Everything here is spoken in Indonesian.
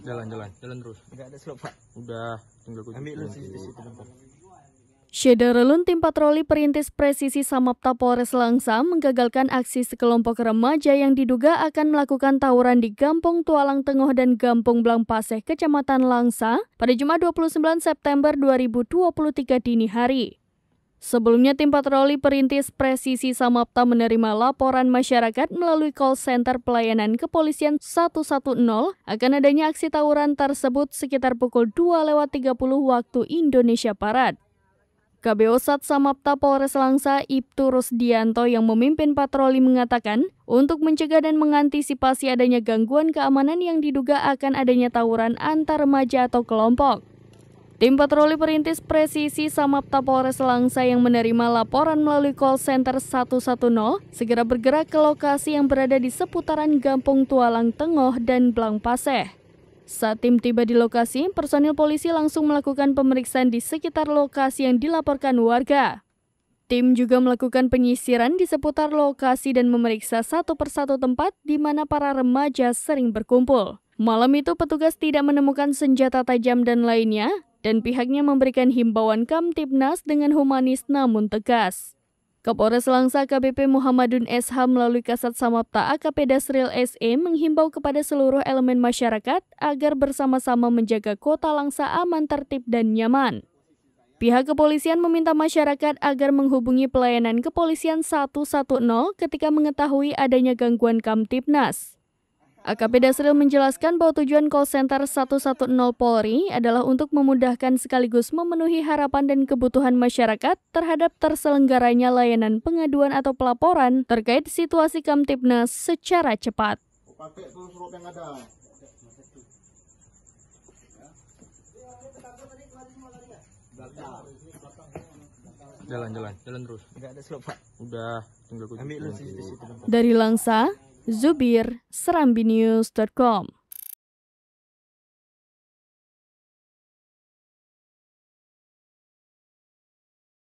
Jalan jalan, jalan terus. Enggak ada slope, Pak. Udah, tinggal kunci. Ambil lu di situ, Syederelun tim patroli perintis presisi Samapta Polres Langsa menggagalkan aksi sekelompok remaja yang diduga akan melakukan tawuran di Gampung Tualang Tengah dan Gampung Blang Paseh, Kecamatan Langsa pada Jumat 29 September 2023 dini hari. Sebelumnya tim patroli perintis Presisi Samapta menerima laporan masyarakat melalui call center pelayanan kepolisian 110 akan adanya aksi tawuran tersebut sekitar pukul 2 lewat 30 waktu Indonesia Barat. KBO Sat Samapta Polres Langsa Ibtu Rusdianto yang memimpin patroli mengatakan untuk mencegah dan mengantisipasi adanya gangguan keamanan yang diduga akan adanya tawuran antar remaja atau kelompok. Tim patroli perintis presisi Samapta Polres Langsa yang menerima laporan melalui call center 110 segera bergerak ke lokasi yang berada di seputaran Gampung Tualang Tengoh dan Blang Paseh. Saat tim tiba di lokasi, personil polisi langsung melakukan pemeriksaan di sekitar lokasi yang dilaporkan warga. Tim juga melakukan penyisiran di seputar lokasi dan memeriksa satu persatu tempat di mana para remaja sering berkumpul. Malam itu petugas tidak menemukan senjata tajam dan lainnya, dan pihaknya memberikan himbauan Kamtibnas dengan humanis namun tegas. Kapolres Langsa KBP Muhammadun SH melalui Kasat Samapta AKP Dasril SE menghimbau kepada seluruh elemen masyarakat agar bersama-sama menjaga kota Langsa aman, tertib, dan nyaman. Pihak kepolisian meminta masyarakat agar menghubungi pelayanan kepolisian 110 ketika mengetahui adanya gangguan Kamtibnas. AKP Dasril menjelaskan bahwa tujuan call center 110 Polri adalah untuk memudahkan sekaligus memenuhi harapan dan kebutuhan masyarakat terhadap terselenggaranya layanan pengaduan atau pelaporan terkait situasi Kamtipnas secara cepat. Jalan-jalan, jalan terus. ada slope, Pak. Udah, tinggal Ambil Dari Langsa, Zubir, SerambiNews.com.